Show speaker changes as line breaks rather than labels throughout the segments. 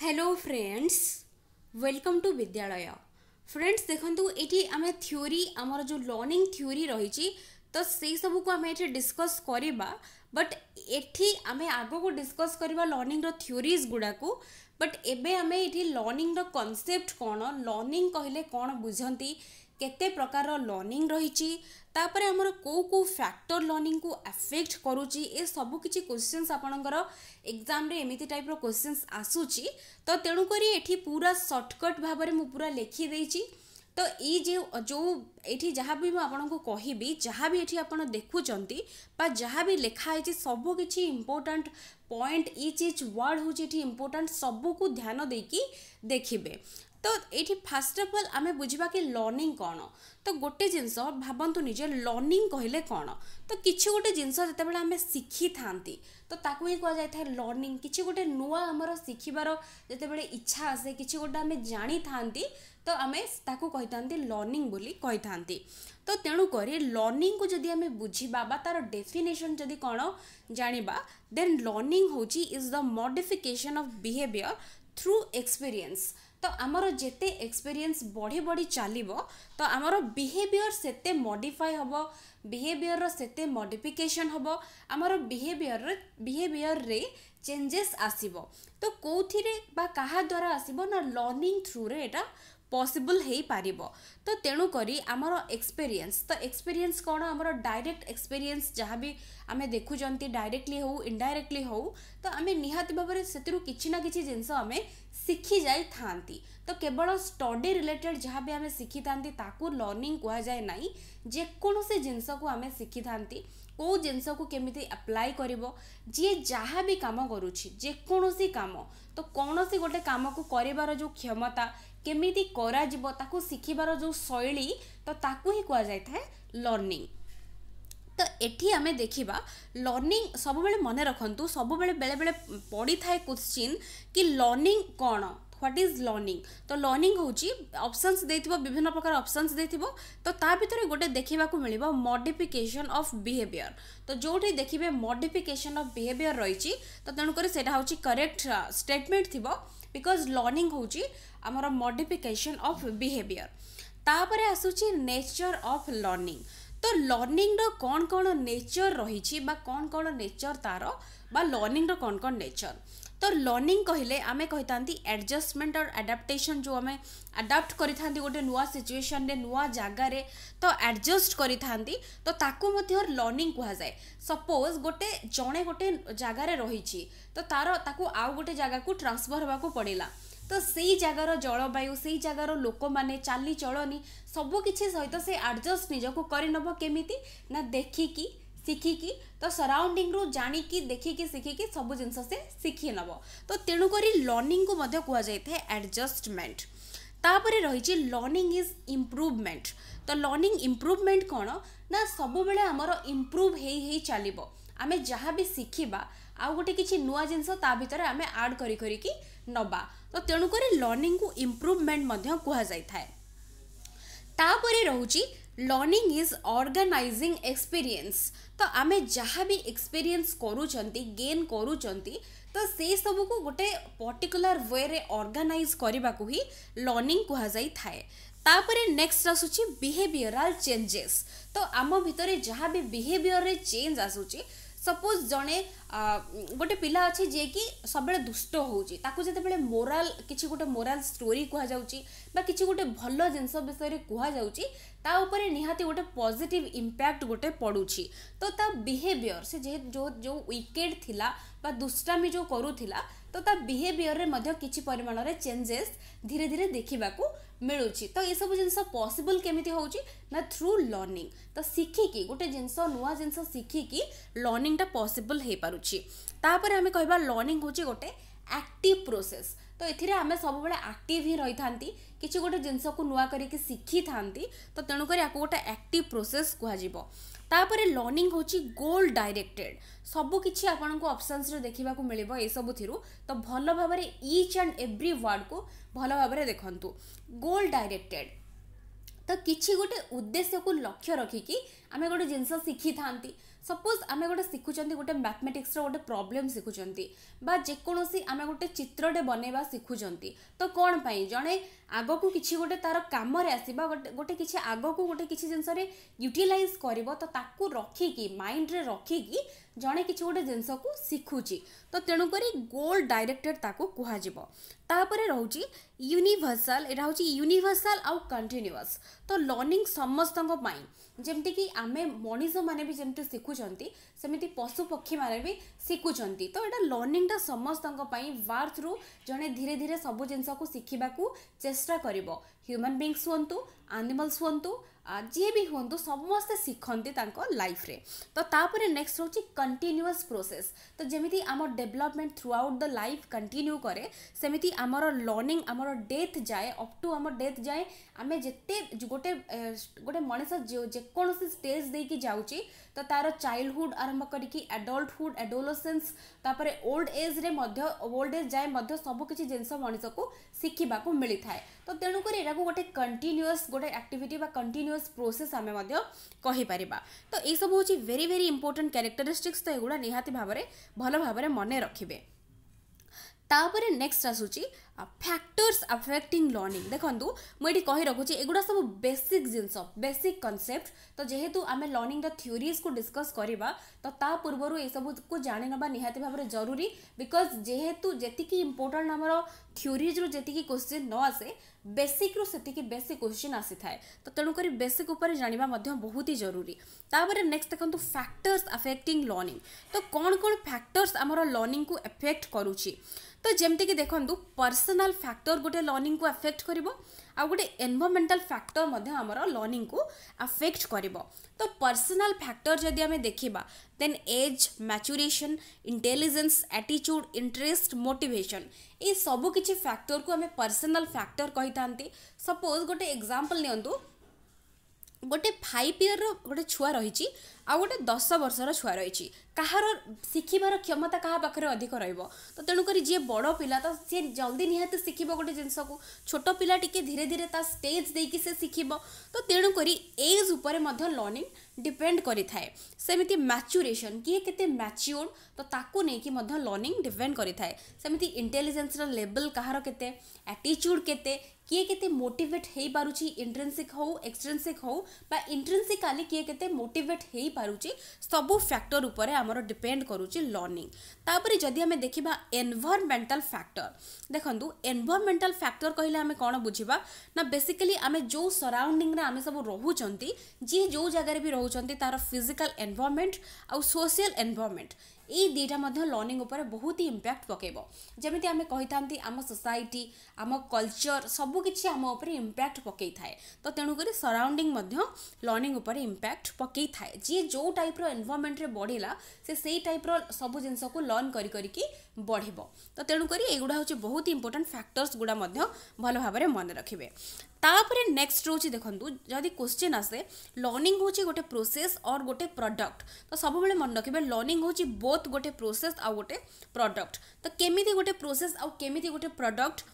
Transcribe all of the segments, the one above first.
hello friends welcome to विद्यालय friends देखो ये आम थीओरी आमर जो लर्णिंग थीओरी रही तो से सबू को आम ये डिस्कस करवा बट एटी आम आग को डिस्कस करवा लर्णिंग थीओरीज गुड़ाक बट एवं आम ये लर्णिंग कनसेप्ट कौन लर्णिंग कहले कौन बुझती କେତେ ପ୍ରକାରର ଲର୍ଣ୍ଣିଂ ରହିଛି ତାପରେ ଆମର କେଉଁ କେଉଁ ଫ୍ୟାକ୍ଟର ଲର୍ଣ୍ଣିଂକୁ ଆଫେକ୍ଟ କରୁଛି ଏସବୁ କିଛି କୋଶ୍ଚିନ୍ସ ଆପଣଙ୍କର ଏକ୍ଜାମ୍ରେ ଏମିତି ଟାଇପ୍ର କୋଶ୍ଚିନ୍ସ ଆସୁଛି ତ ତେଣୁକରି ଏଠି ପୁରା ସର୍ଟକଟ୍ ଭାବରେ ମୁଁ ପୁରା ଲେଖିଦେଇଛି ତ ଏଇ ଯେଉଁ ଯେଉଁ ଏଠି ଯାହା ବି ମୁଁ ଆପଣଙ୍କୁ କହିବି ଯାହା ବି ଏଠି ଆପଣ ଦେଖୁଛନ୍ତି ବା ଯାହା ବି ଲେଖା ହେଇଛି ସବୁ କିଛି important point each each word ହେଉଛି ଏଠି ଇମ୍ପୋର୍ଟାଣ୍ଟ ସବୁକୁ ଧ୍ୟାନ ଦେଇକି ଦେଖିବେ ତ ଏଇଠି ଫାଷ୍ଟ ଅଫ୍ ଅଲ୍ ଆମେ ବୁଝିବା କି ଲର୍ଣ୍ଣିଂ କ'ଣ ତ ଗୋଟେ ଜିନିଷ ଭାବନ୍ତୁ ନିଜେ ଲର୍ଣ୍ଣିଂ କହିଲେ କ'ଣ ତ କିଛି ଗୋଟେ ଜିନିଷ ଯେତେବେଳେ ଆମେ ଶିଖିଥାନ୍ତି ତ ତାକୁ ହିଁ କୁହାଯାଇଥାଏ ଲର୍ଣ୍ଣିଂ କିଛି ଗୋଟେ ନୂଆ ଆମର ଶିଖିବାର ଯେତେବେଳେ ଇଚ୍ଛା ଆସେ କିଛି ଗୋଟେ ଆମେ ଜାଣିଥାନ୍ତି ତ ଆମେ ତାକୁ କହିଥାନ୍ତି ଲର୍ଣ୍ଣିଂ ବୋଲି କହିଥାନ୍ତି ତ ତେଣୁକରି ଲର୍ଣ୍ଣିଂକୁ ଯଦି ଆମେ ବୁଝିବା ବା ତା'ର ଡେଫିନେସନ୍ ଯଦି କ'ଣ ଜାଣିବା ଦେନ୍ ଲର୍ଣ୍ଣିଂ ହେଉଛି is the modification of behaviour through experience ତ ଆମର ଯେତେ ଏକ୍ସପିରିଏନ୍ସ ବଢ଼ି ବଢ଼ି ଚାଲିବ ତ ଆମର ବିହେଭିଅର୍ ସେତେ ମଡ଼ିଫାଏ ହେବ ବିହେଭିଅର୍ର ସେତେ ମଡ଼ିଫିକେସନ୍ ହେବ ଆମର ବିହେଭିଅର୍ର ବିହେଭିଅର୍ରେ ଚେଞ୍ଜେସ୍ ଆସିବ ତ କେଉଁଥିରେ ବା କାହା ଦ୍ୱାରା ଆସିବ ନା ଲର୍ଣ୍ଣିଂ ଥ୍ରୁରେ ଏଇଟା ପସିବଲ୍ ହେଇପାରିବ ତ ତେଣୁକରି ଆମର ଏକ୍ସପେରିଏନ୍ସ ତ ଏକ୍ସପେରିଏନ୍ସ କ'ଣ ଆମର ଡାଇରେକ୍ଟ ଏକ୍ସପେରିଏନ୍ସ ଯାହା ବି ଆମେ ଦେଖୁଛନ୍ତି ଡାଇରେକ୍ଟଲି ହେଉ ଇନଡାଇରେକ୍ଟଲି ହେଉ ତ ଆମେ ନିହାତି ଭାବରେ ସେଥିରୁ କିଛି ନା କିଛି ଜିନିଷ ଆମେ ଶିଖି ଯାଇଥାନ୍ତି ତ କେବଳ ଷ୍ଟଡ଼ି ରିଲେଟେଡ଼ ଯାହା ବି ଆମେ ଶିଖିଥାନ୍ତି ତାକୁ ଲର୍ଣ୍ଣିଂ କୁହାଯାଏ ନାହିଁ ଯେକୌଣସି ଜିନିଷକୁ ଆମେ ଶିଖିଥାନ୍ତି କେଉଁ ଜିନିଷକୁ କେମିତି ଆପ୍ଲାଏ କରିବ ଯିଏ ଯାହା ବି କାମ କରୁଛି ଯେକୌଣସି କାମ ତ କୌଣସି ଗୋଟେ କାମକୁ କରିବାର ଯେଉଁ କ୍ଷମତା କେମିତି କରାଯିବ ତାକୁ ଶିଖିବାର ଯେଉଁ ଶୈଳୀ ତ ତାକୁ ହିଁ କୁହାଯାଇଥାଏ ଲର୍ଣ୍ଣିଂ ତ ଏଠି ଆମେ ଦେଖିବା ଲର୍ଣ୍ଣିଂ ସବୁବେଳେ ମନେ ରଖନ୍ତୁ ସବୁବେଳେ ବେଳେବେଳେ ପଡ଼ିଥାଏ କୋଶ୍ଚିନ୍ କି ଲର୍ଣ୍ଣିଂ କ'ଣ ହ୍ୱାଟ୍ ଇଜ୍ ଲର୍ଣ୍ଣିଂ ତ ଲର୍ଣ୍ଣିଂ ହେଉଛି ଅପସନ୍ସ ଦେଇଥିବ ବିଭିନ୍ନ ପ୍ରକାର ଅପସନ୍ସ ଦେଇଥିବ ତ ତା ଭିତରେ ଗୋଟେ ଦେଖିବାକୁ ମିଳିବ ମଡିଫିକେସନ୍ ଅଫ୍ ବିହେଭିଅର୍ ତ ଯେଉଁଠି ଦେଖିବେ ମଡିଫିକେସନ୍ ଅଫ୍ ବିହେଭିଅର୍ ରହିଛି ତ ତେଣୁକରି ସେଇଟା ହେଉଛି କରେକ୍ଟ ଷ୍ଟେଟମେଣ୍ଟ ଥିବ ବିକଜ୍ ଲର୍ଣ୍ଣିଂ ହେଉଛି ଆମର ମଡିଫିକେସନ୍ ଅଫ୍ ବିହେଭିଅର୍ ତାପରେ ଆସୁଛି ନେଚର୍ ଅଫ୍ ଲର୍ଣ୍ଣିଂ ତ ଲର୍ଣ୍ଣିଂର କ'ଣ କ'ଣ ନେଚର୍ ରହିଛି ବା କ'ଣ କ'ଣ ନେଚର୍ ତା'ର ବା ଲର୍ଣ୍ଣିଂର କ'ଣ କ'ଣ ନେଚର୍ ତ ଲର୍ଣ୍ଣିଂ କହିଲେ ଆମେ କହିଥାନ୍ତି ଆଡ଼ଜଷ୍ଟମେଣ୍ଟ ଅର୍ ଆଡ଼ାପ୍ଟେସନ୍ ଯେଉଁ ଆମେ ଆଡ଼ାପ୍ଟ କରିଥାନ୍ତି ଗୋଟେ ନୂଆ ସିଚୁଏସନ୍ରେ ନୂଆ ଜାଗାରେ ତ ଆଡ଼ଜଷ୍ଟ କରିଥାନ୍ତି ତ ତାକୁ ମଧ୍ୟ ଲର୍ଣ୍ଣିଂ କୁହାଯାଏ ସପୋଜ୍ ଗୋଟେ ଜଣେ ଗୋଟେ ଜାଗାରେ ରହିଛି ତ ତା'ର ତାକୁ ଆଉ ଗୋଟେ ଜାଗାକୁ ଟ୍ରାନ୍ସଫର୍ ହେବାକୁ ପଡ଼ିଲା ତ ସେଇ ଜାଗାର ଜଳବାୟୁ ସେଇ ଜାଗାର ଲୋକମାନେ ଚାଲିଚଳନି ସବୁକିଛି ସହିତ ସେ ଆଡ଼ଜଷ୍ଟ ନିଜକୁ କରିନେବ କେମିତି ନା ଦେଖିକି ଶିଖିକି ତ ସରାଉଣ୍ଡିଂରୁ ଜାଣିକି ଦେଖିକି ଶିଖିକି ସବୁ ଜିନିଷ ସେ ଶିଖି ନେବ ତ ତେଣୁକରି ଲର୍ଣ୍ଣିଂକୁ ମଧ୍ୟ କୁହାଯାଇଥାଏ ଆଡ଼ଜଷ୍ଟମେଣ୍ଟ ତାପରେ ରହିଛି ଲର୍ଣ୍ଣିଂ ଇଜ୍ ଇମ୍ପ୍ରୁଭମେଣ୍ଟ ତ ଲର୍ଣ୍ଣିଂ ଇମ୍ପ୍ରୁଭମେଣ୍ଟ କ'ଣ ନା ସବୁବେଳେ ଆମର ଇମ୍ପ୍ରୁଭ୍ ହେଇ ହେଇ ଚାଲିବ ଆମେ ଯାହା ବି ଶିଖିବା ଆଉ ଗୋଟେ କିଛି ନୂଆ ଜିନିଷ ତା ଭିତରେ ଆମେ ଆଡ଼୍ କରି କରିକି ନେବା ତ ତେଣୁକରି ଲର୍ଣ୍ଣିଂକୁ ଇମ୍ପ୍ରୁଭମେଣ୍ଟ ମଧ୍ୟ କୁହାଯାଇଥାଏ ତାପରେ ରହୁଛି लर्णिंग इज ऑर्गेनाइजिंग एक्सपीरियंस तो आम जहाँ भी एक्सपीरियंस करूँ गेन करूँ तो से सब कु गोटे पर्टिकुलर वे रे ऑर्गेनाइज करने को ही लर्णिंग कहुए तापर नेक्स्ट आसुच्छी बिहेवियराल चेंजेस तो आम भितर जहाँ भी बिहेवियर चेंज आसूँ सपोज जड़े गोटे पिला अच्छे जी कि सब दुष्ट होते मोराल किसी गोटे मोराल स्टोरी कहु गोटे भल जिन विषय कहु निहाती गोटे पजिट इम्पैक्ट गोटे पड़ू तो ता बिहेवियर से जो जो विकेड थिला दुष्टामी जो करूला तो बिहेवियर में किसी परिमाण में चेंजेस धीरे धीरे देखा मिलूँ तो ये सब जिन पसिबल केमी हो थ्रू लर्णिंग तो शिखिकी गोटे जिन नुआ जिन शिखिकी लर्णिंगटा पसिबल हो पार्टी तापर आम कह लर्णिंग हूँ गोटे ଆକ୍ଟିଭ୍ ପ୍ରୋସେସ୍ ତ ଏଥିରେ ଆମେ ସବୁବେଳେ ଆକ୍ଟିଭ୍ ହିଁ ରହିଥାନ୍ତି କିଛି ଗୋଟେ ଜିନିଷକୁ ନୂଆ କରିକି ଶିଖିଥାନ୍ତି ତ ତେଣୁକରି ଆକୁ ଗୋଟେ ଆକ୍ଟିଭ୍ ପ୍ରୋସେସ୍ କୁହାଯିବ ତାପରେ ଲର୍ଣ୍ଣିଂ ହେଉଛି ଗୋଲ୍ ଡାଇରେକ୍ଟେଡ୍ ସବୁ କିଛି ଆପଣଙ୍କୁ ଅପସନ୍ସରେ ଦେଖିବାକୁ ମିଳିବ ଏସବୁଥିରୁ ତ ଭଲ ଭାବରେ ଇଚ୍ ଆଣ୍ଡ ଏଭ୍ରି ୱାର୍ଡ଼କୁ ଭଲ ଭାବରେ ଦେଖନ୍ତୁ ଗୋଲ୍ ଡାଇରେକ୍ଟେଡ୍ ତ କିଛି ଗୋଟେ ଉଦ୍ଦେଶ୍ୟକୁ ଲକ୍ଷ୍ୟ ରଖିକି ଆମେ ଗୋଟେ ଜିନିଷ ଶିଖିଥାନ୍ତି ସପୋଜ୍ ଆମେ ଗୋଟେ ଶିଖୁଛନ୍ତି ଗୋଟେ ମ୍ୟାଥମେଟିକ୍ସର ଗୋଟେ ପ୍ରୋବ୍ଲେମ୍ ଶିଖୁଛନ୍ତି ବା ଯେକୌଣସି ଆମେ ଗୋଟେ ଚିତ୍ରଟେ ବନେଇବା ଶିଖୁଛନ୍ତି ତ କ'ଣ ପାଇଁ ଜଣେ ଆଗକୁ କିଛି ଗୋଟେ ତା'ର କାମରେ ଆସିବା ଗୋଟେ ଗୋଟେ କିଛି ଆଗକୁ ଗୋଟେ କିଛି ଜିନିଷରେ ୟୁଟିଲାଇଜ୍ କରିବ ତ ତାକୁ ରଖିକି ମାଇଣ୍ଡରେ ରଖିକି ଜଣେ କିଛି ଗୋଟେ ଜିନିଷକୁ ଶିଖୁଛି ତ ତେଣୁକରି ଗୋଲ୍ ଡାଇରେକ୍ଟେଡ଼ ତାକୁ କୁହାଯିବ ତାପରେ ରହୁଛି ୟୁନିଭର୍ସାଲ ଏଇଟା ହେଉଛି ୟୁନିଭର୍ସାଲ ଆଉ କଣ୍ଟିନ୍ୟୁଅସ୍ ତ ଲର୍ଣ୍ଣିଂ ସମସ୍ତଙ୍କ ପାଇଁ ଯେମିତିକି ଆମେ ମଣିଷମାନେ ବି ଯେମିତି ଶିଖୁଛନ୍ତି ସେମିତି ପଶୁପକ୍ଷୀମାନେ ବି ଶିଖୁଛନ୍ତି ତ ଏଇଟା ଲର୍ଣ୍ଣିଂଟା ସମସ୍ତଙ୍କ ପାଇଁ ବାର୍ଥରୁ ଜଣେ ଧୀରେ ଧୀରେ ସବୁ ଜିନିଷକୁ ଶିଖିବାକୁ ଚେଷ୍ଟା କରିବ ହ୍ୟୁମାନ୍ ବିଙ୍ଗସ୍ ହୁଅନ୍ତୁ ଆନିମଲ୍ସ ହୁଅନ୍ତୁ ଯିଏ ବି ହୁଅନ୍ତୁ ସମସ୍ତେ ଶିଖନ୍ତି ତାଙ୍କ ଲାଇଫ୍ରେ ତ ତାପରେ ନେକ୍ସଟ ହେଉଛି କଣ୍ଟିନ୍ୟୁଅସ୍ ପ୍ରୋସେସ୍ ତ ଯେମିତି ଆମ development throughout the life continue କରେ ସେମିତି ଆମର ଲର୍ଣ୍ଣିଂ ଆମର ଡେଥ୍ ଯାଏ ଅପ୍ ଟୁ ଆମ ଡେଥ୍ ଯାଏ ଆମେ ଯେତେ ଗୋଟେ ଗୋଟେ ମଣିଷ ଯେକୌଣସି ଷ୍ଟେଜ୍ ଦେଇକି ଯାଉଛି ତ ତା'ର ଚାଇଲ୍ଡହୁଡ଼ ଆରମ୍ଭ କରିକି ଆଡ଼ଲ୍ଟହୁଡ଼ ଆଡ଼ୋଲୋସେନ୍ସ ତାପରେ ଓଲ୍ଡ ଏଜ୍ରେ ମଧ୍ୟ ଓଲ୍ଡ ଏଜ୍ ଯାଏ ମଧ୍ୟ ସବୁକିଛି ଜିନିଷ ମଣିଷକୁ ଶିଖିବାକୁ ମିଳିଥାଏ ତ ତେଣୁକରି ଏଟାକୁ ଗୋଟେ କଣ୍ଟିନ୍ୟୁଅସ୍ ଗୋଟେ ଆକ୍ଟିଭିଟି ବା କଣ୍ଟିନ୍ୟୁଅସ୍ ପ୍ରୋସେସ୍ ଆମେ ମଧ୍ୟ କହିପାରିବା ତ ଏଇସବୁ ହେଉଛି ଭେରି ଭେରି ଇମ୍ପୋର୍ଟାଣ୍ଟ କ୍ୟାରେକ୍ଟରିଷ୍ଟିକ୍ସ ତ ଏଗୁଡ଼ା ନିହାତି ଭାବରେ ଭଲ ଭାବରେ ମନେ ରଖିବେ ତାପରେ ନେକ୍ସଟ ଆସୁଛି ଫ୍ୟାକ୍ଟର୍ସ ଆଫେକ୍ଟିଂ ଲର୍ଣ୍ଣିଂ ଦେଖନ୍ତୁ ମୁଁ ଏଠି କହି ରଖୁଛି ଏଗୁଡ଼ା ସବୁ ବେସିକ୍ ଜିନିଷ ବେସିକ୍ କନସେପ୍ଟ ତ ଯେହେତୁ ଆମେ ଲର୍ଣ୍ଣିଂର ଥିଓରିଜ୍କୁ ଡିସ୍କସ୍ କରିବା ତ ତା ପୂର୍ବରୁ ଏସବୁକୁ ଜାଣିନେବା ନିହାତି ଭାବରେ ଜରୁରୀ ବିକଜ୍ ଯେହେତୁ ଯେତିକି ଇମ୍ପୋର୍ଟାଣ୍ଟ ଆମର ଥିଓରିଜ୍ରୁ ଯେତିକି କୋଶ୍ଚିନ୍ ନ ଆସେ ବେସିକ୍ରୁ ସେତିକି ବେଶୀ କୋଶ୍ଚିନ୍ ଆସିଥାଏ ତ ତେଣୁକରି ବେସିକ୍ ଉପରେ ଜାଣିବା ମଧ୍ୟ ବହୁତ ହି ଜରୁରୀ ତାପରେ ନେକ୍ସଟ ଦେଖନ୍ତୁ ଫ୍ୟାକ୍ଟର୍ସ ଆଫେକ୍ଟିଂ ଲର୍ଣ୍ଣିଂ ତ କ'ଣ କ'ଣ ଫ୍ୟାକ୍ଟର୍ସ ଆମର ଲର୍ଣ୍ଣିଂକୁ ଏଫେକ୍ଟ କରୁଛି ତ ଯେମିତିକି ଦେଖନ୍ତୁ ପର୍ସ एक्सटर्नाल फैक्टर गोटे लर्णिंग को अफेक्ट कर आउ गोटे एनभरमेंटाल फैक्टर लर्निंग को अफेक्ट कर तो पर्सनल फैक्टर जदि आम देखा देन एज मैच्युरेशन इंटेलिजेंस एटीच्यूड इंटरेस्ट मोटिवेशन ये सबकि फैक्टर को आम पर्सनल फैक्टर कही था सपोज गोटे एक्जामपल नि गोटे फाइव इयर रो छुआ रही ଆଉ ଗୋଟେ ଦଶ ବର୍ଷର ଛୁଆ ରହିଛି କାହାର ଶିଖିବାର କ୍ଷମତା କାହା ପାଖରେ ଅଧିକ ରହିବ ତ ତେଣୁକରି ଯିଏ ବଡ଼ ପିଲା ତ ସିଏ ଜଲ୍ଦି ନିହାତି ଶିଖିବ ଗୋଟେ ଜିନିଷକୁ ଛୋଟ ପିଲା ଟିକେ ଧୀରେ ଧୀରେ ତା ଷ୍ଟେଜ୍ ଦେଇକି ସେ ଶିଖିବ ତ ତେଣୁକରି ଏଜ୍ ଉପରେ ମଧ୍ୟ ଲର୍ଣ୍ଣିଂ ଡିପେଣ୍ଡ କରିଥାଏ ସେମିତି ମ୍ୟାଚୁରେସନ୍ କିଏ କେତେ ମ୍ୟାଚ୍ୟୁର୍ଡ଼ ତ ତାକୁ ନେଇକି ମଧ୍ୟ ଲର୍ଣ୍ଣିଂ ଡିପେଣ୍ଡ କରିଥାଏ ସେମିତି ଇଣ୍ଟେଲିଜେନ୍ସର ଲେବଲ୍ କାହାର କେତେ ଆଟିଚ୍ୟୁଡ଼୍ କେତେ କିଏ କେତେ ମୋଟିଭେଟ୍ ହେଇପାରୁଛି ଇଣ୍ଟ୍ରେନ୍ସିକ୍ ହେଉ ଏକ୍ସଟ୍ରେନ୍ସିକ୍ ହେଉ ବା ଇଣ୍ଟ୍ରେନ୍ସିକାଲି କିଏ କେତେ ମୋଟିଭେଟ୍ ହୋଇ ହେଇପାରୁଛି ସବୁ ଫ୍ୟାକ୍ଟର ଉପରେ ଆମର ଡିପେଣ୍ଡ କରୁଛି ଲର୍ଣ୍ଣିଂ ତାପରେ ଯଦି ଆମେ ଦେଖିବା ଏନଭରମେଣ୍ଟାଲ ଫ୍ୟାକ୍ଟର ଦେଖନ୍ତୁ ଏନଭରମେଣ୍ଟାଲ ଫ୍ୟାକ୍ଟର କହିଲେ ଆମେ କ'ଣ ବୁଝିବା ନା ବେସିକାଲି ଆମେ ଯେଉଁ ସରାଉଣ୍ଡିଂରେ ଆମେ ସବୁ ରହୁଛନ୍ତି ଯିଏ ଯେଉଁ ଜାଗାରେ ବି ରହୁଛନ୍ତି ତାର ଫିଜିକାଲ ଏନଭରମେଣ୍ଟ ଆଉ ସୋସିଆଲ ଏନଭରମେଣ୍ଟ ଏଇ ଦୁଇଟା ମଧ୍ୟ ଲର୍ଣ୍ଣିଂ ଉପରେ ବହୁତ ହି ଇମ୍ପ୍ୟାକ୍ଟ ପକାଇବ ଯେମିତି ଆମେ କହିଥାନ୍ତି ଆମ ସୋସାଇଟି ଆମ କଲଚର ସବୁକିଛି ଆମ ଉପରେ ଇମ୍ପ୍ୟାକ୍ଟ ପକାଇଥାଏ ତ ତେଣୁକରି ସରାଉଣ୍ଡିଂ ମଧ୍ୟ ଲର୍ଣ୍ଣିଂ ଉପରେ ଇମ୍ପ୍ୟାକ୍ଟ ପକାଇଥାଏ ଯିଏ ଯେଉଁ ଟାଇପ୍ର ଏନ୍ଭାରମେଣ୍ଟରେ ବଢ଼ିଲା ସେ ସେଇ ଟାଇପ୍ର ସବୁ ଜିନିଷକୁ ଲର୍ଣ୍ଣ କରି କରିକି ବଢ଼ିବ ତ ତେଣୁକରି ଏଗୁଡ଼ା ହେଉଛି ବହୁତ ଇମ୍ପୋର୍ଟାଣ୍ଟ ଫ୍ୟାକ୍ଟର୍ସ ଗୁଡ଼ା ମଧ୍ୟ ଭଲ ଭାବରେ ମନେ ରଖିବେ ତାପରେ ନେକ୍ସଟ ରହୁଛି ଦେଖନ୍ତୁ ଯଦି କୋଶ୍ଚିନ୍ ଆସେ ଲର୍ଣ୍ଣିଂ ହେଉଛି ଗୋଟେ ପ୍ରୋସେସ୍ ଅର୍ ଗୋଟେ ପ୍ରଡକ୍ଟ ତ ସବୁବେଳେ ମନେ ରଖିବେ ଲର୍ଣ୍ଣିଂ ହେଉଛି ବୋଥ ଗୋଟେ ପ୍ରୋସେସ୍ ଆଉ ଗୋଟେ ପ୍ରଡକ୍ଟ ତ କେମିତି ଗୋଟେ ପ୍ରୋସେସ୍ ଆଉ କେମିତି ଗୋଟେ ପ୍ରଡକ୍ଟ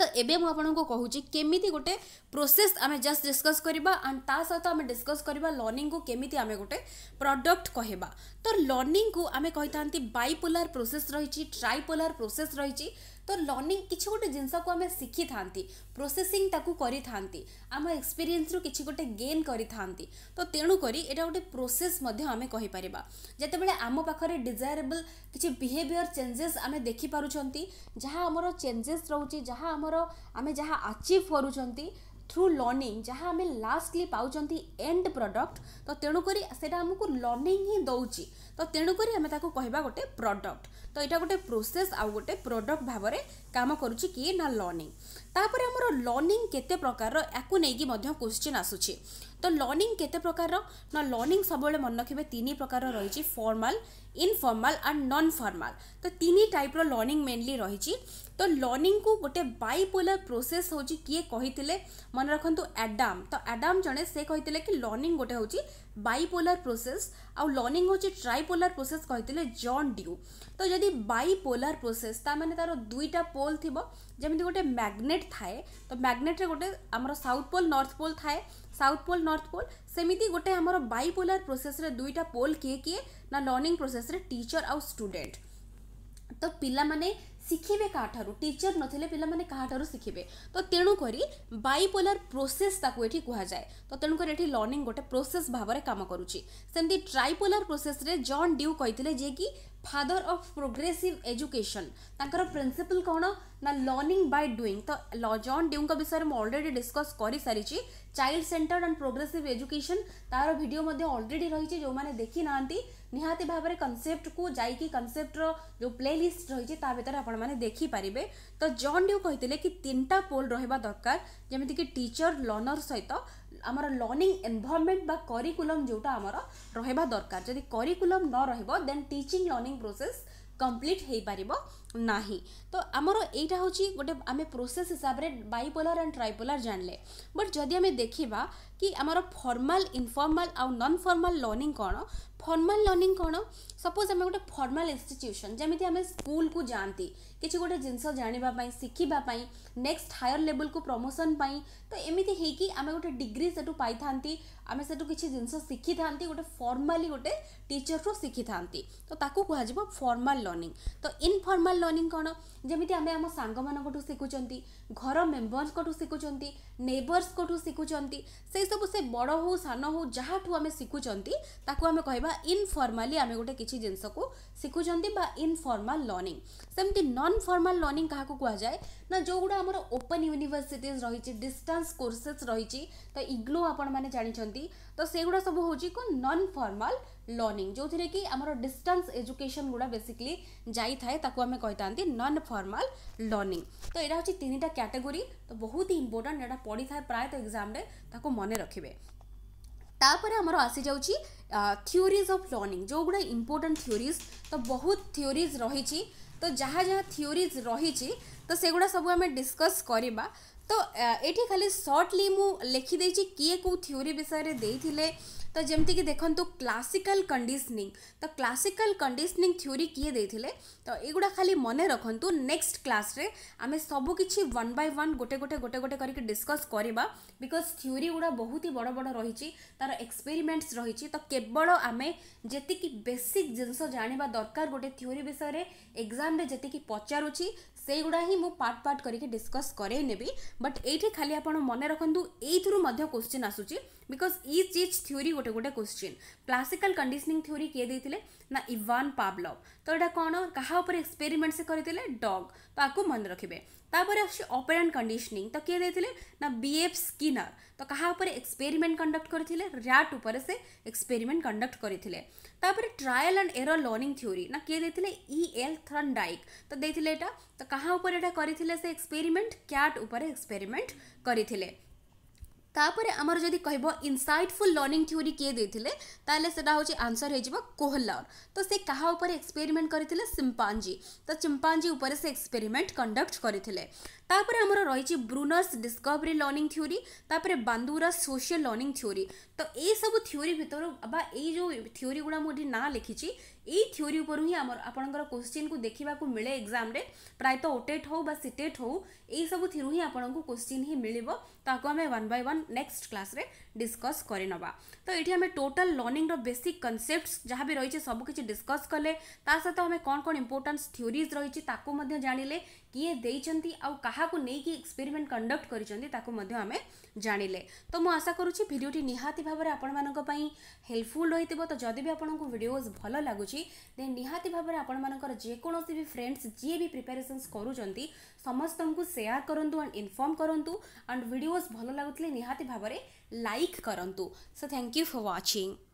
ତ ଏବେ ମୁଁ ଆପଣଙ୍କୁ କହୁଛି କେମିତି ଗୋଟେ ପ୍ରୋସେସ୍ ଆମେ ଜଷ୍ଟ ଡିସ୍କସ୍ କରିବା ଆଣ୍ଡ ତା ସହିତ ଆମେ ଡିସ୍କସ୍ କରିବା ଲର୍ଣ୍ଣିଂକୁ କେମିତି ଆମେ ଗୋଟେ ପ୍ରଡକ୍ଟ କହିବା ତ ଲର୍ଣ୍ଣିଂକୁ ଆମେ କହିଥାନ୍ତି ବାଇପୋଲାର ପ୍ରୋସେସ୍ ରହିଛି ଟ୍ରାଇପୋଲାର ପ୍ରୋସେସ୍ ରହିଛି ତ ଲର୍ଣ୍ଣିଂ କିଛି ଗୋଟେ ଜିନିଷକୁ ଆମେ ଶିଖିଥାନ୍ତି ପ୍ରୋସେସିଂ ତାକୁ କରିଥାନ୍ତି ଆମ ଏକ୍ସପିରିଏନ୍ସରୁ କିଛି ଗୋଟେ ଗେନ୍ କରିଥାନ୍ତି ତ ତେଣୁକରି ଏଇଟା ଗୋଟେ ପ୍ରୋସେସ୍ ମଧ୍ୟ ଆମେ କହିପାରିବା ଯେତେବେଳେ ଆମ ପାଖରେ ଡିଜାୟାରେବଲ୍ କିଛି ବିହେଭିଅର୍ ଚେଞ୍ଜେସ୍ ଆମେ ଦେଖିପାରୁଛନ୍ତି ଯାହା ଆମର ଚେଞ୍ଜେସ୍ ରହୁଛି ଯାହା ଆମର ଆମେ ଯାହା ଆଚିଭ୍ କରୁଛନ୍ତି থ্রু লর্নিং যা আমি লাস্টলি পাচ্ছি এন্ড প্রডক্ট তো তেণুকরি সেটা আমি লর্নিং হি দৌছি ତ ତେଣୁକରି ଆମେ ତାକୁ କହିବା ଗୋଟେ ପ୍ରଡ଼କ୍ଟ ତ ଏଇଟା ଗୋଟେ ପ୍ରୋସେସ୍ ଆଉ ଗୋଟେ ପ୍ରଡ଼କ୍ଟ ଭାବରେ କାମ କରୁଛି କିଏ ନା ଲର୍ଣ୍ଣିଂ ତାପରେ ଆମର ଲର୍ଣ୍ଣିଂ କେତେ ପ୍ରକାରର ୟାକୁ ନେଇକି ମଧ୍ୟ କୋଶ୍ଚିନ୍ ଆସୁଛି ତ ଲର୍ଣ୍ଣିଂ କେତେ ପ୍ରକାରର ନା ଲର୍ଣ୍ଣିଂ ସବୁବେଳେ ମନେ ରଖିବେ ତିନି ପ୍ରକାରର ରହିଛି formal informal and non formal ତ ତିନି ଟାଇପ୍ର ଲର୍ଣ୍ଣିଂ ମେନଲି ରହିଛି ତ ଲର୍ଣ୍ଣିଂକୁ ଗୋଟେ ବାଇପୋଲାର ପ୍ରୋସେସ୍ ହେଉଛି କିଏ କହିଥିଲେ ମନେ ରଖନ୍ତୁ ଆଡାମ୍ ତ ଆଡାମ୍ ଜଣେ ସେ କହିଥିଲେ କି ଲର୍ଣ୍ଣିଂ ଗୋଟେ ହେଉଛି ବାଇପୋଲାର ପ୍ରୋସେସ୍ ଆଉ ଲର୍ଣ୍ଣିଂ ହେଉଛି ଟ୍ରାଇପୋଲାର ପ୍ରୋସେସ୍ କହିଥିଲେ ଜନ୍ ଡ୍ୟୁ ତ ଯଦି ବାଇପୋଲାର ପ୍ରୋସେସ୍ ତା ମାନେ ତା'ର ଦୁଇଟା ପୋଲ୍ ଥିବ ଯେମିତି ଗୋଟେ ମ୍ୟାଗ୍ନେଟ୍ ଥାଏ ତ ମ୍ୟାଗ୍ନେଟ୍ରେ ଗୋଟେ ଆମର ସାଉଥ୍ ପୋଲ୍ ନର୍ଥ ପୋଲ୍ ଥାଏ ସାଉଥ୍ ପୋଲ୍ ନର୍ଥ ପୋଲ୍ ସେମିତି ଗୋଟେ ଆମର ବାଇପୋଲାର ପ୍ରୋସେସ୍ରେ ଦୁଇଟା ପୋଲ୍ କିଏ କିଏ ନା ଲର୍ଣ୍ଣିଂ ପ୍ରୋସେସ୍ରେ ଟିଚର୍ ଆଉ ଷ୍ଟୁଡେଣ୍ଟ ତ ପିଲାମାନେ ଶିଖିବେ କାହାଠାରୁ ଟିଚର୍ ନଥିଲେ ପିଲାମାନେ କାହାଠାରୁ ଶିଖିବେ ତ ତେଣୁକରି ବାଇପୋଲାର ପ୍ରୋସେସ୍ ତାକୁ ଏଠି କୁହାଯାଏ ତ ତେଣୁକରି ଏଠି ଲର୍ଣ୍ଣିଂ ଗୋଟେ ପ୍ରୋସେସ୍ ଭାବରେ କାମ କରୁଛି ସେମିତି ଟ୍ରାଇପୋଲାର ପ୍ରୋସେସ୍ରେ ଜନ୍ ଡ୍ୟୁ କହିଥିଲେ ଯିଏକି ଫାଦର୍ ଅଫ୍ ପ୍ରୋଗ୍ରେସିଭ୍ ଏଜୁକେସନ୍ ତାଙ୍କର ପ୍ରିନ୍ସିପଲ୍ କ'ଣ ନା ଲର୍ଣ୍ଣିଂ ବାଇ ଡୁଇଂ ତ ଜନ୍ ଡ୍ୟୁଙ୍କ ବିଷୟରେ ମୁଁ ଅଲରେଡ଼ି ଡିସ୍କସ୍ କରିସାରିଛି child centred and progressive education ତାର ଭିଡ଼ିଓ ମଧ୍ୟ ଅଲରେଡ଼ି ରହିଛି ଯେଉଁମାନେ ଦେଖିନାହାନ୍ତି ନିହାତି ଭାବରେ କନସେପ୍ଟକୁ ଯାଇକି କନସେପ୍ଟର ଯେଉଁ ପ୍ଲେଲିଷ୍ଟ ରହିଛି ତା ଭିତରେ ଆପଣମାନେ ଦେଖିପାରିବେ ତ ଜନ୍ ଡ୍ୟୁ କହିଥିଲେ କି ତିନିଟା ପୋଲ୍ ରହିବା ଦରକାର ଯେମିତିକି ଟିଚର ଲର୍ଣ୍ଣର ସହିତ ଆମର ଲର୍ଣ୍ଣିଂ ଏନଭରମେଣ୍ଟ ବା କରିକୁଲମ୍ ଯେଉଁଟା ଆମର ରହିବା ଦରକାର ଯଦି କରିକୁଲମ୍ ନ ରହିବ then teaching learning process complete ହୋଇପାରିବ ନାହିଁ ତ ଆମର ଏଇଟା ହେଉଛି ଗୋଟେ ଆମେ ପ୍ରୋସେସ୍ ହିସାବରେ ବାଇପୋଲାର ଆଣ୍ଡ ଟ୍ରାଇପୋଲାର ଜାଣିଲେ ବଟ୍ ଯଦି ଆମେ ଦେଖିବା କି ଆମର ଫର୍ମାଲ୍ ଇନଫର୍ମାଲ୍ ଆଉ ନନ୍ ଫର୍ମାଲ୍ ଲର୍ଣ୍ଣିଂ କ'ଣ ଫର୍ମାଲ୍ ଲର୍ଣ୍ଣିଂ କ'ଣ ସପୋଜ୍ ଆମେ ଗୋଟେ ଫର୍ମାଲ୍ ଇନଷ୍ଟିଚ୍ୟୁସନ୍ ଯେମିତି ଆମେ ସ୍କୁଲକୁ ଯାଆନ୍ତି କିଛି ଗୋଟେ ଜିନିଷ ଜାଣିବା ପାଇଁ ଶିଖିବା ପାଇଁ ନେକ୍ସଟ ହାୟର ଲେବୁଲକୁ ପ୍ରମୋସନ୍ ପାଇଁ ତ ଏମିତି ହେଇକି ଆମେ ଗୋଟେ ଡିଗ୍ରୀ ସେଠୁ ପାଇଥାନ୍ତି ଆମେ ସେଠୁ କିଛି ଜିନିଷ ଶିଖିଥାନ୍ତି ଗୋଟେ ଫର୍ମାଲି ଗୋଟେ ଟିଚର୍ରୁ ଶିଖିଥାନ୍ତି ତ ତାକୁ କୁହାଯିବ ଫର୍ମାଲ୍ ଲର୍ଣ୍ଣିଂ ତ ଇନଫର୍ମାଲ୍ ଲର୍ଣ୍ଣିଂ କ'ଣ ଯେମିତି ଆମେ ଆମ ସାଙ୍ଗମାନଙ୍କଠୁ ଶିଖୁଛନ୍ତି ଘର ମେମ୍ବର୍ସଙ୍କଠୁ ଶିଖୁଛନ୍ତି ନେବର୍ସଙ୍କଠୁ ଶିଖୁଛନ୍ତି ସେସବୁ ସେ ବଡ଼ ହଉ ସାନ ହଉ ଯାହାଠୁ ଆମେ ଶିଖୁଛନ୍ତି ତାକୁ ଆମେ କହିବା ଇନଫର୍ମାଲି ଆମେ ଗୋଟେ କିଛି ଜିନିଷକୁ ଶିଖୁଛନ୍ତି ବା ଇନଫର୍ମାଲ ଲର୍ଣ୍ଣିଂ ସେମିତି ନନ୍ ଫର୍ମାଲ ଲର୍ଣ୍ଣିଂ କାହାକୁ କୁହାଯାଏ ନା ଯେଉଁଗୁଡ଼ା ଆମର ଓପନ୍ ୟୁନିଭର୍ସିଟିଜ୍ ରହିଛି ଡିଷ୍ଟାନ୍ସ କୋର୍ସେସ୍ ରହିଛି ତ ଇଗ୍ନୋ ଆପଣମାନେ ଜାଣିଛନ୍ତି ତ ସେଗୁଡ଼ା ସବୁ ହେଉଛି କ'ଣ ନନ୍ ଫର୍ମାଲ ଲର୍ଣ୍ଣିଂ ଯେଉଁଥିରେ କି ଆମର ଡିଷ୍ଟାନ୍ସ ଏଜୁକେସନ୍ ଗୁଡ଼ା ବେସିକଲି ଯାଇଥାଏ ତାକୁ ଆମେ କହିଥାନ୍ତି ନନ୍ ଫର୍ମାଲ ଲର୍ଣ୍ଣିଂ ତ ଏଇଟା ହେଉଛି ତିନିଟା କ୍ୟାଟେଗୋରୀ ତ ବହୁତ ହି ଇମ୍ପୋର୍ଟାଣ୍ଟ ଏଇଟା ପଡ଼ିଥାଏ ପ୍ରାୟତଃ ଏକ୍ଜାମ୍ରେ ତାକୁ ମନେ ରଖିବେ ତାପରେ ଆମର ଆସିଯାଉଛି ଥିଓରିଜ୍ ଅଫ୍ ଲର୍ଣ୍ଣିଂ ଯେଉଁଗୁଡ଼ା ଇମ୍ପୋର୍ଟାଣ୍ଟ ଥିଓରିଜ୍ ତ ବହୁତ ଥିଓରିଜ୍ ରହିଛି ତ ଯାହା ଯାହା ଥିଓରିଜ୍ ରହିଛି ତ ସେଗୁଡ଼ା ସବୁ ଆମେ ଡିସ୍କସ୍ କରିବା ତ ଏଠି ଖାଲି ସର୍ଟଲି ମୁଁ ଲେଖିଦେଇଛି କିଏ କେଉଁ ଥିଓରି ବିଷୟରେ ଦେଇଥିଲେ ତ ଯେମିତିକି ଦେଖନ୍ତୁ କ୍ଲାସିକାଲ କଣ୍ଡିସନିଂ ତ କ୍ଲାସିକାଲ କଣ୍ଡିସନିଂ ଥିଓରି କିଏ ଦେଇଥିଲେ ତ ଏଗୁଡ଼ା ଖାଲି ମନେ ରଖନ୍ତୁ ନେକ୍ସଟ କ୍ଲାସ୍ରେ ଆମେ ସବୁକିଛି ୱାନ୍ ବାଇ ୱାନ୍ ଗୋଟେ ଗୋଟେ ଗୋଟେ ଗୋଟେ କରିକି ଡିସ୍କସ୍ କରିବା ବିକଜ୍ ଥିଓରି ଗୁଡ଼ା ବହୁତ ହି ବଡ଼ ବଡ଼ ରହିଛି ତା'ର ଏକ୍ସପେରିମେଣ୍ଟସ୍ ରହିଛି ତ କେବଳ ଆମେ ଯେତିକି ବେସିକ୍ ଜିନିଷ ଜାଣିବା ଦରକାର ଗୋଟେ ଥିଓରି ବିଷୟରେ ଏକ୍ଜାମ୍ରେ ଯେତିକି ପଚାରୁଛି ସେଇଗୁଡ଼ା ହିଁ ମୁଁ ପାର୍ଟ ପାର୍ଟ କରିକି ଡିସ୍କସ୍ କରେଇ ନେବି ବଟ୍ ଏଇଠି ଖାଲି ଆପଣ ମନେ ରଖନ୍ତୁ ଏଇଥିରୁ ମଧ୍ୟ କୋଶ୍ଚିନ୍ ଆସୁଛି बिकज इच इच थ्योरी गोटे गोटे क्वेश्चन क्लासिकल कंडीशनिंग थ्योरी किए देते ना इवान पावलव तो यहाँ कौन क्या एक्सपेरिमेंट से करते डग तो आपको मन रखिए तापर अच्छे ऑपरेंट कंडीशनिंग तो किए देते ना बी एफ स्किनर तो क्या एक्सपेरिमेंट कंडक्ट करते रैट उपर से एक्सपेरिमेंट कंडक्ट करते trial and error learning theory ना किए देते इ एल थ्रन थ्रनडाइक तो देते तो क्या से एक्सपेरिमेंट कैट एक्सपेरिमेंट करते ତାପରେ ଆମର ଯଦି କହିବ ଇନସାଇଟଫୁଲ୍ ଲର୍ଣ୍ଣିଂ ଥିଓରି କିଏ ଦେଇଥିଲେ ତାହେଲେ ସେଟା ହେଉଛି ଆନ୍ସର୍ ହେଇଯିବ କୋହଲାଉନ୍ ତ ସେ କାହା ଉପରେ ଏକ୍ସପେରିମେଣ୍ଟ କରିଥିଲେ ସିମ୍ପାଞ୍ଜି ତ ଚିମ୍ପାଞ୍ଜି ଉପରେ ସେ ଏକ୍ସପେରିମେଣ୍ଟ କଣ୍ଡକ୍ଟ କରିଥିଲେ तापर आमर रही ब्रुनर्स डिस्कवरी लर्णिंग थ्योरी तापर बांदुरा सोशल लर्णिंग थ्योरी तो ये सब थ्योरी भितर जो थ्योरी गुड़ा मुझे ना लिखी ये थ्योरी पर हम आपर क्वेश्चन को देखा मिले एग्जाम प्रायत तो ओटेट हो बा सीटेट हो सब थ्रु ही आपन को क्वेश्चन ही मिले ताको आम one by one next class रे डिस्कस करवा तो ये आम टोटाल लर्णिंग बेसिक कनसेप्ट जहाँ भी रही है सबकि डिस्कस कले सहित आम कौन कौन इम्पोर्टा थ्योरीज रही जान लें किए देखते आ କାହାକୁ ନେଇକି ଏକ୍ସପେରିମେଣ୍ଟ କଣ୍ଡକ୍ଟ କରିଛନ୍ତି ତାକୁ ମଧ୍ୟ ଆମେ ଜାଣିଲେ ତ ମୁଁ ଆଶା କରୁଛି ଭିଡ଼ିଓଟି ନିହାତି ଭାବରେ ଆପଣମାନଙ୍କ ପାଇଁ ହେଲ୍ପଫୁଲ୍ ରହିଥିବ ତ ଯଦି ବି ଆପଣଙ୍କୁ ଭିଡ଼ିଓଜ୍ ଭଲ ଲାଗୁଛି ଦେନ୍ ନିହାତି ଭାବରେ ଆପଣମାନଙ୍କର ଯେକୌଣସି ବି ଫ୍ରେଣ୍ଡସ୍ ଯିଏ ବି ପ୍ରିପାରେସନ୍ସ କରୁଛନ୍ତି ସମସ୍ତଙ୍କୁ ସେୟାର କରନ୍ତୁ ଆଣ୍ଡ ଇନଫର୍ମ କରନ୍ତୁ ଆଣ୍ଡ ଭିଡ଼ିଓଜ୍ ଭଲ ଲାଗୁଥିଲେ ନିହାତି ଭାବରେ ଲାଇକ୍ କରନ୍ତୁ so thank you for watching